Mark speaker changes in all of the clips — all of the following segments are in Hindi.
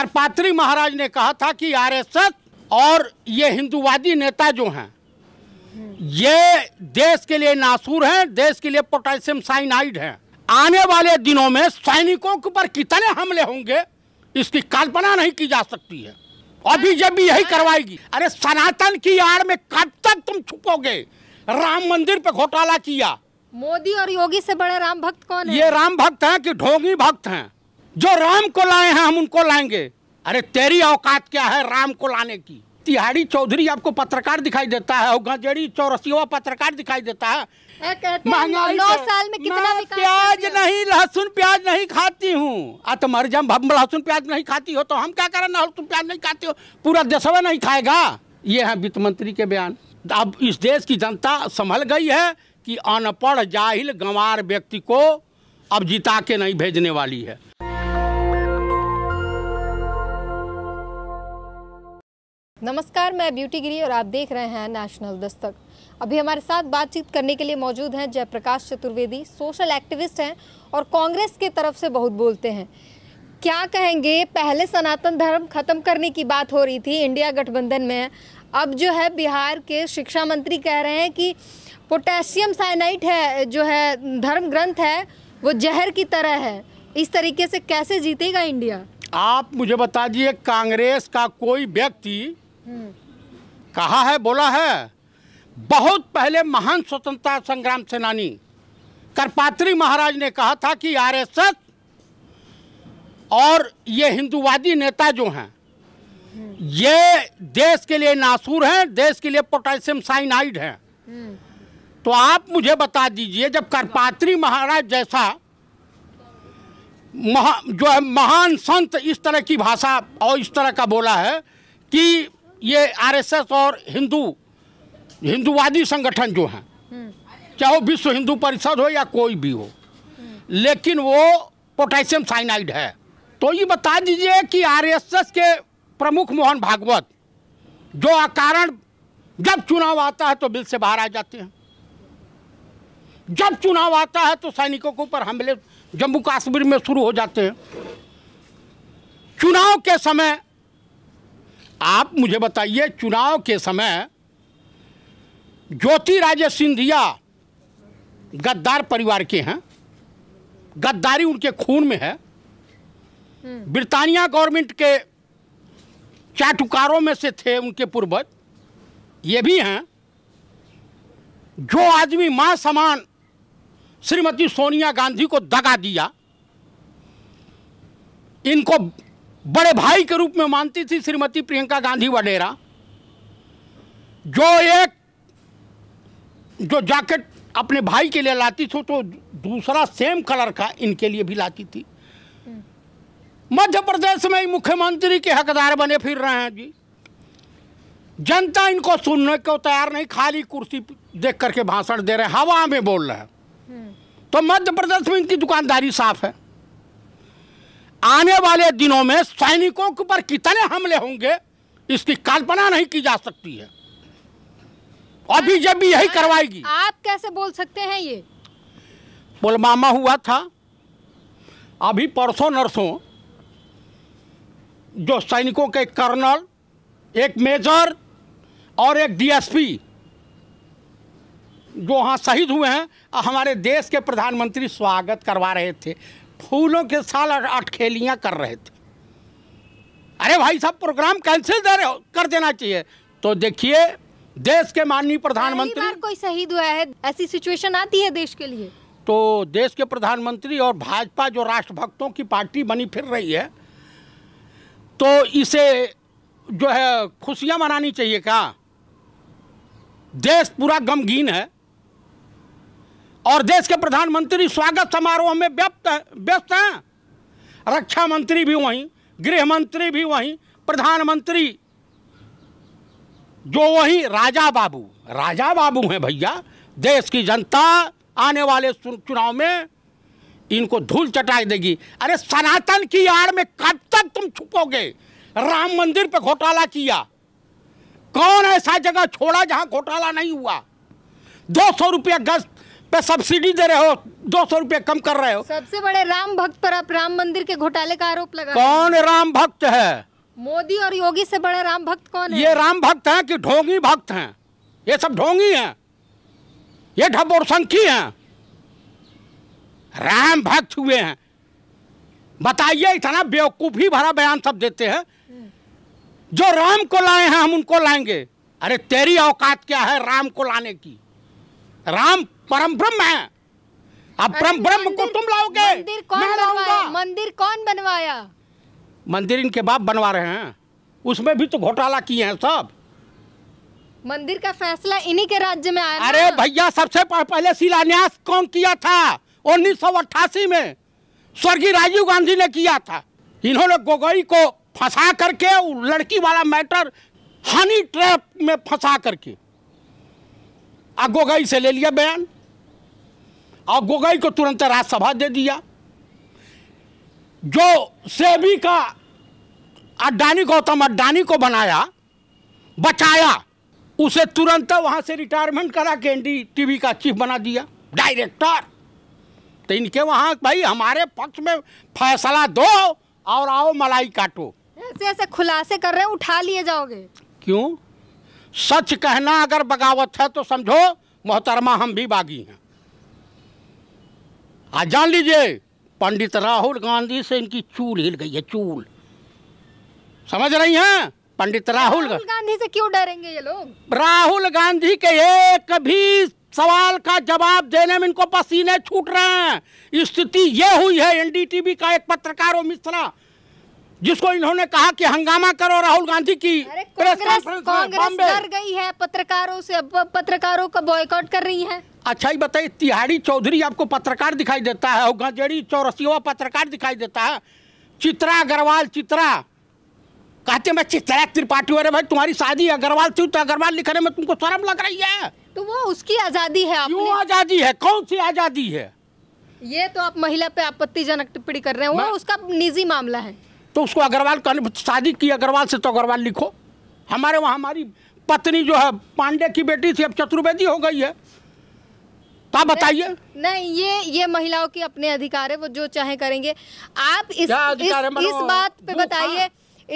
Speaker 1: करपात्री महाराज ने कहा था कि आरएसएस और ये हिंदुवादी नेता जो हैं ये देश के लिए नासूर हैं देश के लिए पोटेशियम साइनाइड हैं आने वाले दिनों में सैनिकों के ऊपर कितने हमले होंगे इसकी कल्पना नहीं की जा सकती है और बीजेपी यही करवाएगी अरे सनातन की आड़ में कब तक तुम छुपोगे राम मंदिर पे घोटाला किया
Speaker 2: मोदी और योगी से बड़े राम भक्त कौन है ये राम भक्त
Speaker 1: हैं कि ढोंगी भक्त हैं जो राम को लाए हैं हम उनको लाएंगे अरे तेरी औकात क्या है राम को लाने की तिहाड़ी चौधरी आपको पत्रकार दिखाई देता है और गंजेड़ी चौरसिया पत्रकार दिखाई देता है
Speaker 2: महंगाई नौ साल में कितना प्याज नहीं लहसुन
Speaker 1: प्याज नहीं खाती हूँ आ तो मर जम लहसुन प्याज नहीं खाती हो तो हम क्या करें लहसुन प्याज नहीं खाती हो पूरा देशवा नहीं खाएगा ये है वित्त मंत्री के बयान अब इस देश की जनता संभल गई है कि अनपढ़ जाहिल गंवार व्यक्ति को अब जिता के नहीं भेजने वाली है
Speaker 2: नमस्कार मैं ब्यूटी गिरी और आप देख रहे हैं नेशनल दस्तक अभी हमारे साथ बातचीत करने के लिए मौजूद हैं जयप्रकाश चतुर्वेदी सोशल एक्टिविस्ट हैं और कांग्रेस के तरफ से बहुत बोलते हैं क्या कहेंगे पहले सनातन धर्म खत्म करने की बात हो रही थी इंडिया गठबंधन में अब जो है बिहार के शिक्षा मंत्री कह रहे हैं कि पोटेशियम साइनाइट है जो है धर्म ग्रंथ है वो जहर की तरह है इस तरीके से कैसे जीतेगा इंडिया
Speaker 1: आप मुझे बता दिए कांग्रेस का कोई व्यक्ति हम्म। कहा है बोला है बहुत पहले महान स्वतंत्रता संग्राम सेनानी करपात्री महाराज ने कहा था कि आरएसएस और ये हिंदुवादी नेता जो हैं ये देश के लिए नासूर हैं देश के लिए पोटेशियम साइनाइड हैं तो आप मुझे बता दीजिए जब करपात्री महाराज जैसा महा, जो है महान संत इस तरह की भाषा और इस तरह का बोला है कि ये आरएसएस और हिंदू हिंदूवादी संगठन जो हैं चाहे वो विश्व हिंदू परिषद हो या कोई भी हो लेकिन वो पोटेशियम साइनाइड है तो ये बता दीजिए कि आरएसएस के प्रमुख मोहन भागवत जो कारण जब चुनाव आता है तो बिल से बाहर आ जाते हैं जब चुनाव आता है तो सैनिकों के ऊपर हमले जम्मू कश्मीर में शुरू हो जाते हैं चुनाव के समय आप मुझे बताइए चुनाव के समय ज्योति राजे सिंधिया गद्दार परिवार के हैं गद्दारी उनके खून में है हम्म। ब्रिटानिया गवर्नमेंट के चाटुकारों में से थे उनके पूर्वज ये भी हैं जो आदमी मां समान श्रीमती सोनिया गांधी को दगा दिया इनको बड़े भाई के रूप में मानती थी श्रीमती प्रियंका गांधी वडेरा जो एक जो जैकेट अपने भाई के लिए लाती थी तो दूसरा सेम कलर का इनके लिए भी लाती थी
Speaker 2: हम्म।
Speaker 1: मध्य प्रदेश में ही मुख्यमंत्री के हकदार बने फिर रहे हैं जी जनता इनको सुनने को तैयार नहीं खाली कुर्सी देख करके भाषण दे रहे हवा में बोल रहे हैं हम्म। तो मध्य प्रदेश में इनकी दुकानदारी साफ है आने वाले दिनों में सैनिकों के ऊपर कितने हमले होंगे इसकी कल्पना नहीं की जा सकती है और बीजेपी यही करवाएगी
Speaker 2: आप कैसे बोल सकते हैं ये
Speaker 1: पुलवामा हुआ था अभी परसों नरसों जो सैनिकों के कर्नल एक मेजर और एक डीएसपी जो वहाँ शहीद हुए हैं हमारे देश के प्रधानमंत्री स्वागत करवा रहे थे फूलों के साल अटखेलियाँ कर रहे थे अरे भाई साहब प्रोग्राम कैंसिल दे रहे कर देना चाहिए तो देखिए देश के माननीय प्रधानमंत्री
Speaker 2: कोई शहीद हुआ है ऐसी सिचुएशन आती है देश के लिए
Speaker 1: तो देश के प्रधानमंत्री और भाजपा जो राष्ट्रभक्तों की पार्टी बनी फिर रही है तो इसे जो है खुशियां मनानी चाहिए क्या देश पूरा गमगीन है और देश के प्रधानमंत्री स्वागत समारोह में व्यस्त व्यस्त हैं रक्षा मंत्री भी वहीं गृह मंत्री भी वहीं प्रधानमंत्री जो वहीं राजा बाबू राजा बाबू हैं भैया देश की जनता आने वाले चुनाव में इनको धूल चटाई देगी अरे सनातन की आड़ में कब तक तुम छुपोगे राम मंदिर पे घोटाला किया कौन ऐसा जगह छोड़ा जहां घोटाला नहीं हुआ दो सौ रुपया गश्त पे सब्सिडी दे रहे हो दो सौ रूपये कम कर रहे हो
Speaker 2: सबसे बड़े राम भक्त पर आप राम मंदिर के घोटाले का आरोप लगा कौन राम भक्त है मोदी और योगी से बड़ा राम भक्त कौन है ये राम
Speaker 1: भक्त हैं कि ढोंगी भक्त हैं ये सब ढोंगी हैं ये और संखी हैं राम भक्त हुए हैं बताइए इतना बेवकूफ़ी भरा बयान सब देते हैं जो राम को लाए हैं हम उनको लाएंगे अरे तेरी औकात क्या है राम को लाने की राम परम ब्रह्म है अब परम ब्रह्म को तुम लाओगे मंदिर कौन बनवाया
Speaker 2: मंदिर कौन बनवाया
Speaker 1: मंदिर इनके बाप बनवा रहे हैं उसमें भी तो घोटाला किए हैं सब
Speaker 2: मंदिर का फैसला इन्हीं के राज्य में आया
Speaker 1: अरे भैया सबसे पहले शिलान्यास कौन किया था उन्नीस में स्वर्गीय राजीव गांधी ने किया था इन्होंने गोगोई को फंसा करके लड़की वाला मैटर हनी ट्रैप में फंसा करके आ गोगाई से ले लिया बयान और गोगाई को तुरंत राज्यसभा दे दिया जो सेबी का अड्डानी गौतम अड्डानी को बनाया बचाया उसे तुरंत वहां से रिटायरमेंट करा के एन टीवी का चीफ बना दिया डायरेक्टर तो इनके वहां भाई हमारे पक्ष में फैसला दो और आओ मलाई काटो
Speaker 2: ऐसे ऐसे खुलासे कर रहे हैं उठा लिए जाओगे
Speaker 1: क्यों सच कहना अगर बगावत है तो समझो मोहतरमा हम भी बागी हैं आज जान लीजिए पंडित राहुल गांधी से इनकी चूल हिल गई है चूल समझ रही हैं पंडित राहुल,
Speaker 2: गांधी से क्यों डरेंगे ये लोग राहुल गांधी
Speaker 1: के एक भी सवाल का जवाब देने में इनको पसीने छूट रहे हैं स्थिति ये हुई है एनडीटीवी का एक पत्रकार हो मिश्रा जिसको इन्होंने कहा कि हंगामा करो राहुल गांधी की कांग्रेस कांग्रेस डर
Speaker 2: गई है पत्रकारों से पत्रकारों का बॉयकॉट कर रही है
Speaker 1: अच्छा ही बताइए तिहाड़ी चौधरी आपको पत्रकार दिखाई देता है और गंजेड़ी पत्रकार दिखाई देता है चित्रा अग्रवाल चित्रा कहते मैं चित्रा त्रिपाठी अरे भाई तुम्हारी शादी अग्रवाल थी तो अग्रवाल लिखने में तुमको शर्म लग रही है तो वो उसकी आज़ादी है क्यों आज़ादी है कौन सी आज़ादी है
Speaker 2: ये तो आप महिला पे आपत्तिजनक टिप्पणी कर रहे हो उसका निजी मामला है
Speaker 1: तो उसको अग्रवाल कहने शादी की अग्रवाल से तो अग्रवाल लिखो हमारे वहाँ हमारी पत्नी जो है पांडे की बेटी थी अब चतुर्वेदी हो गई है तो आप बताइए नहीं,
Speaker 2: नहीं ये ये महिलाओं के अपने अधिकार है वो जो चाहे करेंगे आप इस इस, इस बात पे बताइए हाँ।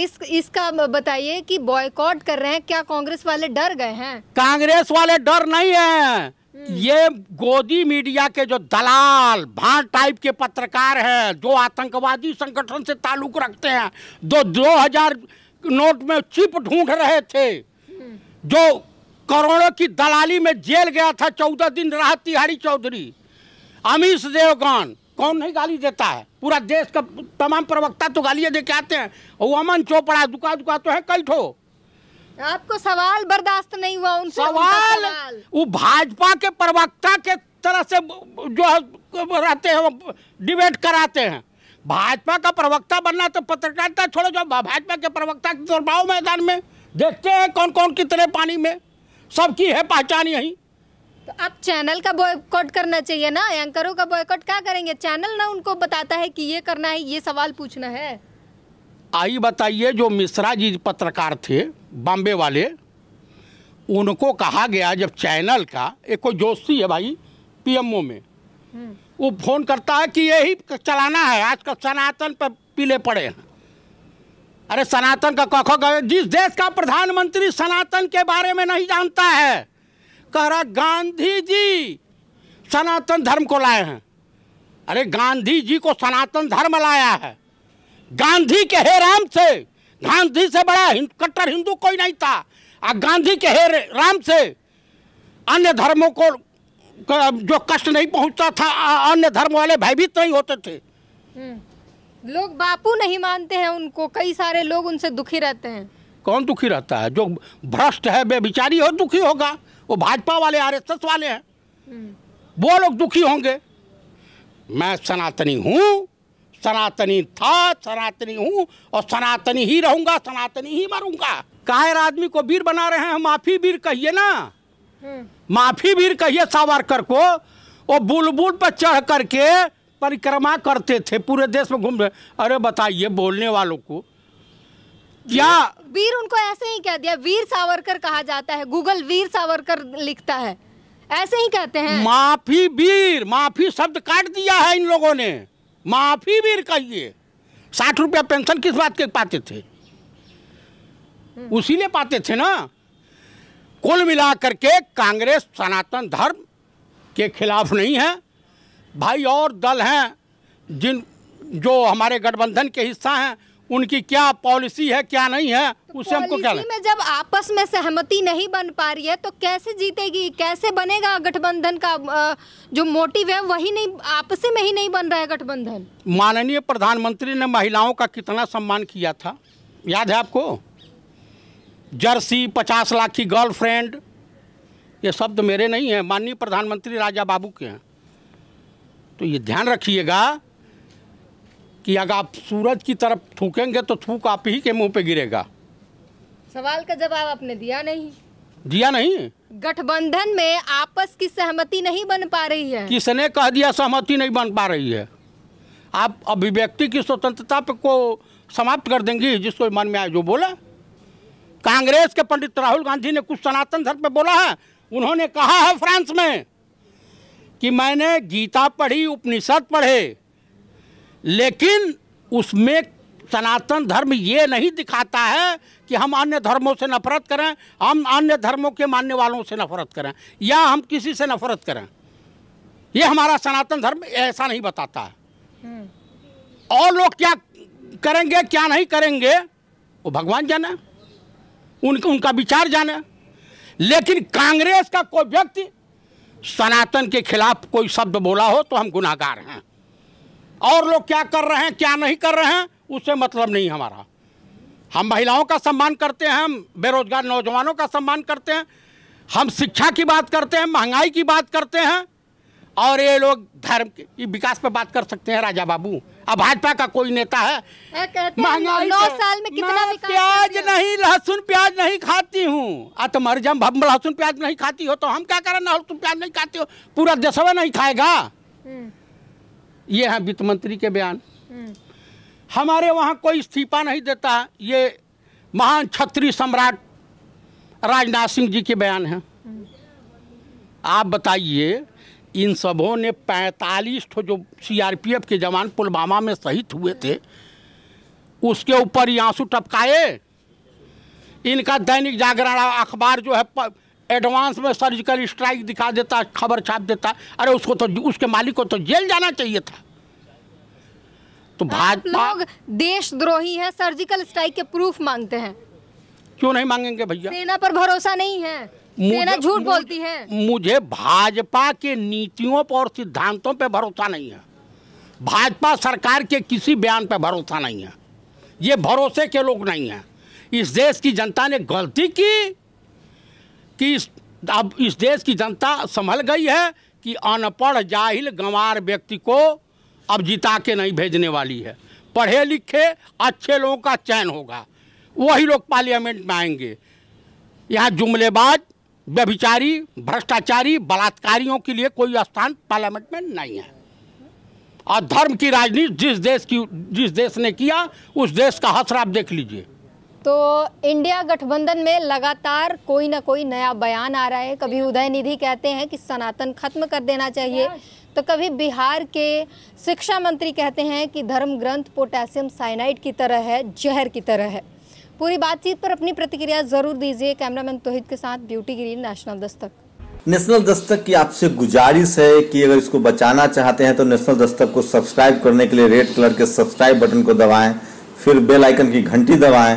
Speaker 2: इस इसका बताइए कि बॉयकॉट कर रहे हैं क्या कांग्रेस वाले डर गए हैं
Speaker 1: कांग्रेस वाले डर नहीं है हम्म। ये गोदी मीडिया के जो दलाल भान टाइप के पत्रकार हैं जो आतंकवादी संगठन से ताल्लुक रखते हैं जो दो हजार नोट में चिप ढूंढ रहे थे हम्म। जो करोड़ों की दलाली में जेल गया था चौदह दिन राहत तिहारी चौधरी अमीश देवगन कौन नहीं गाली देता है पूरा देश का तमाम प्रवक्ता तो गालियाँ दे के आते हैं वो अमन चोपड़ा दुका दुका तो है कई ठो
Speaker 2: आपको सवाल बर्दाश्त नहीं हुआ उनसे सवाल, सवाल
Speaker 1: वो भाजपा के प्रवक्ता के तरह से जो रहते हैं डिबेट कराते हैं भाजपा का प्रवक्ता बनना तो पत्रकारिता छोड़ो जो भाजपा के प्रवक्ता की दौड़ाओ मैदान में देखते हैं कौन कौन कितने पानी में सबकी है पहचान यही
Speaker 2: तो अब चैनल का बॉयकॉट करना चाहिए ना एंकरों का बॉयकॉट क्या करेंगे चैनल ना उनको बताता है कि ये करना है ये सवाल पूछना है
Speaker 1: आई बताइए जो मिश्रा जी पत्रकार थे बॉम्बे वाले उनको कहा गया जब चैनल का एक कोई जोशी है भाई पीएमओ में हम्म। वो फोन करता है कि यही चलाना है आज का सनातन पर पीले पड़े हैं अरे सनातन का कखो गए जिस देश का प्रधानमंत्री सनातन के बारे में नहीं जानता है कह रहा गांधी जी सनातन धर्म को लाए हैं अरे गांधी जी को सनातन धर्म लाया है गांधी के हे राम से गांधी से बड़ा कट्टर हिंदू कोई नहीं था आ गांधी के हे राम से अन्य धर्मों को जो कष्ट नहीं पहुंचता था अन्य धर्म वाले भयभीत नहीं होते थे
Speaker 2: हम्म। लोग बापू नहीं मानते हैं उनको कई सारे लोग उनसे दुखी रहते हैं
Speaker 1: कौन दुखी रहता है जो भ्रष्ट है बेबिचारी हो दुखी होगा वो भाजपा वाले आर एस एस वाले हैं
Speaker 2: हम्म।
Speaker 1: वो लोग दुखी होंगे मैं सनातनी हूँ सनातनी था सनातनी हूँ और सनातनी ही रहूंगा सनातनी ही मरूंगा कायर आदमी को वीर बना रहे हैं माफी वीर कहिए ना हम्म। माफी वीर कहिए सावरकर को वो बुलबुल पर चढ़ करके परिक्रमा करते थे पूरे देश में घूम रहे अरे बताइए बोलने वालों को या
Speaker 2: वीर उनको ऐसे ही कह दिया वीर सावरकर कहा जाता है गूगल वीर सावरकर लिखता है ऐसे ही कहते हैं
Speaker 1: माफी वीर माफी शब्द काट दिया है इन लोगों ने माफी भी कहिए साठ रुपया पेंशन किस बात के पाते थे उसी ले पाते थे ना कुल मिला करके कांग्रेस सनातन धर्म के खिलाफ नहीं है भाई और दल हैं जिन जो हमारे गठबंधन के हिस्सा हैं उनकी क्या पॉलिसी है क्या नहीं है तो उससे हमको क्या में
Speaker 2: जब आपस में सहमति नहीं बन पा रही है तो कैसे जीतेगी कैसे बनेगा गठबंधन का जो मोटिव है वही नहीं आपस में ही नहीं बन रहा है गठबंधन
Speaker 1: माननीय प्रधानमंत्री ने महिलाओं का कितना सम्मान किया था याद है आपको जर्सी पचास लाख की गर्लफ्रेंड ये शब्द मेरे नहीं है माननीय प्रधानमंत्री राजा बाबू के हैं तो ये ध्यान रखिएगा कि अगर आप सूरज की तरफ थूकेंगे तो थूक आप ही के मुंह पे गिरेगा
Speaker 2: सवाल का जवाब आपने दिया नहीं दिया नहीं गठबंधन में आपस की सहमति नहीं बन पा रही है
Speaker 1: किसने कह दिया सहमति नहीं बन पा रही है आप अभिव्यक्ति की स्वतंत्रता को समाप्त कर देंगी जिसको मन में आए जो बोला कांग्रेस के पंडित राहुल गांधी ने कुछ सनातन धर्म पे बोला है उन्होंने कहा है फ्रांस में कि मैंने गीता पढ़ी उपनिषद पढ़े लेकिन उसमें सनातन धर्म ये नहीं दिखाता है कि हम अन्य धर्मों से नफरत करें हम अन्य धर्मों के मानने वालों से नफरत करें या हम किसी से नफरत करें ये हमारा सनातन धर्म ऐसा नहीं बताता है
Speaker 2: हम्म।
Speaker 1: और लोग क्या करेंगे क्या नहीं करेंगे वो भगवान जाने उन उनका विचार जाने लेकिन कांग्रेस का कोई व्यक्ति सनातन के खिलाफ कोई शब्द बोला हो तो हम गुनाहगार हैं और लोग क्या कर रहे हैं क्या नहीं कर रहे हैं उससे मतलब नहीं हमारा हम महिलाओं का सम्मान करते हैं हम बेरोजगार नौजवानों का सम्मान करते हैं हम शिक्षा की बात करते हैं महंगाई की बात करते हैं और ये लोग धर्म के विकास पर बात कर सकते हैं राजा बाबू अब भाजपा का कोई नेता है
Speaker 2: महंगाई नौ साल में कितना प्याज नहीं लहसुन
Speaker 1: प्याज नहीं खाती हूँ अतमर तो जब हम लहसुन प्याज नहीं खाती हो तो हम क्या करें लहसुन प्याज नहीं खाती हो पूरा देशवा नहीं खाएगा
Speaker 2: हम्म।
Speaker 1: ये है वित्त मंत्री के बयान हम्म। हमारे वहाँ कोई इस्तीफा नहीं देता ये महान छत्री सम्राट राजनाथ सिंह जी के बयान हैं हम्म। आप बताइए इन सबों ने पैंतालीस जो सीआरपीएफ के जवान पुलवामा में शहीद हुए थे उसके ऊपर ये आंसू टपकाए इनका दैनिक जागरण अखबार जो है एडवांस में सर्जिकल स्ट्राइक दिखा देता खबर छाप देता अरे उसको तो उसके मालिक को तो जेल जाना चाहिए था तो भाजपा
Speaker 2: देशद्रोही है सर्जिकल स्ट्राइक के प्रूफ मांगते हैं
Speaker 1: क्यों नहीं मांगेंगे भैया
Speaker 2: सेना पर भरोसा नहीं है सेना झूठ बोलती है
Speaker 1: मुझे भाजपा के नीतियों पर और सिद्धांतों पर भरोसा नहीं है भाजपा सरकार के किसी बयान पर भरोसा नहीं है ये भरोसे के लोग नहीं हैं इस देश की जनता ने गलती की कि इस अब इस देश की जनता संभल गई है कि अनपढ़ जाहिल गंवार व्यक्ति को अब जिता के नहीं भेजने वाली है पढ़े लिखे अच्छे लोगों का चयन होगा वही लोग पार्लियामेंट में आएंगे यहाँ जुमलेबाज व्यभिचारी भ्रष्टाचारी बलात्कारियों के लिए कोई स्थान पार्लियामेंट में नहीं है और धर्म की राजनीति जिस देश की जिस देश ने किया उस देश का हसर आप देख लीजिए
Speaker 2: तो इंडिया गठबंधन में लगातार कोई ना कोई नया बयान आ रहा है कभी उदय निधि कहते हैं कि सनातन खत्म कर देना चाहिए तो कभी बिहार के शिक्षा मंत्री कहते हैं कि धर्म ग्रंथ पोटेशियम साइनाइड की तरह है जहर की तरह है पूरी बातचीत पर अपनी प्रतिक्रिया जरूर दीजिए कैमरामैन तोहित के साथ ब्यूटी ग्रीन नेशनल दस्तक
Speaker 1: नेशनल दस्तक की आपसे गुजारिश है कि अगर इसको बचाना चाहते हैं तो नेशनल दस्तक को सब्सक्राइब करने के लिए रेड कलर के सब्सक्राइब बटन को दबाएं फिर बेल आइकन की घंटी दबाएं